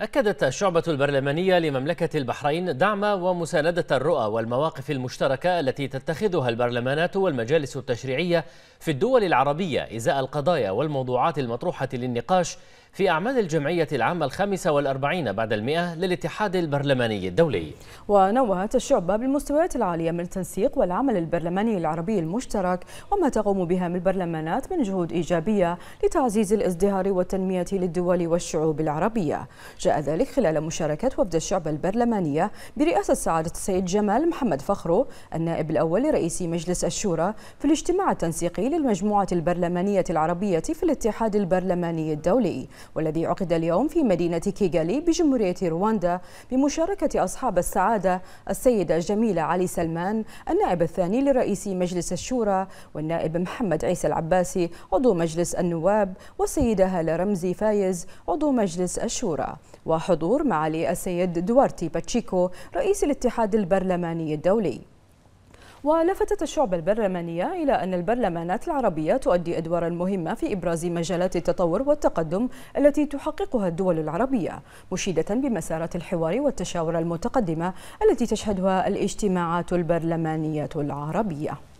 أكدت الشعبة البرلمانية لمملكة البحرين دعم ومساندة الرؤى والمواقف المشتركة التي تتخذها البرلمانات والمجالس التشريعية في الدول العربية إزاء القضايا والموضوعات المطروحة للنقاش في أعمال الجمعية العامة الخامسة والأربعين بعد المئة للاتحاد البرلماني الدولي ونوهت الشعبة بالمستويات العالية من التنسيق والعمل البرلماني العربي المشترك وما تقوم بها من البرلمانات من جهود إيجابية لتعزيز الازدهار والتنمية للدول والشعوب العربية جاء ذلك خلال مشاركة وفد الشعبة البرلمانية برئاسة سعادة السيد جمال محمد فخرو النائب الأول لرئيس مجلس الشورى في الاجتماع التنسيقي للمجموعة البرلمانية العربية في الاتحاد البرلماني الدولي والذي عقد اليوم في مدينة كيغالي بجمهورية رواندا بمشاركة أصحاب السعادة السيدة جميلة علي سلمان النائب الثاني لرئيس مجلس الشورى والنائب محمد عيسى العباسي عضو مجلس النواب والسيدة هالة رمزي فايز عضو مجلس الشورى وحضور معالي السيد دوارتي باتشيكو رئيس الاتحاد البرلماني الدولي ولفتت الشعب البرلمانية إلى أن البرلمانات العربية تؤدي أدوارا مهمة في إبراز مجالات التطور والتقدم التي تحققها الدول العربية مشيدة بمسارات الحوار والتشاور المتقدمة التي تشهدها الاجتماعات البرلمانية العربية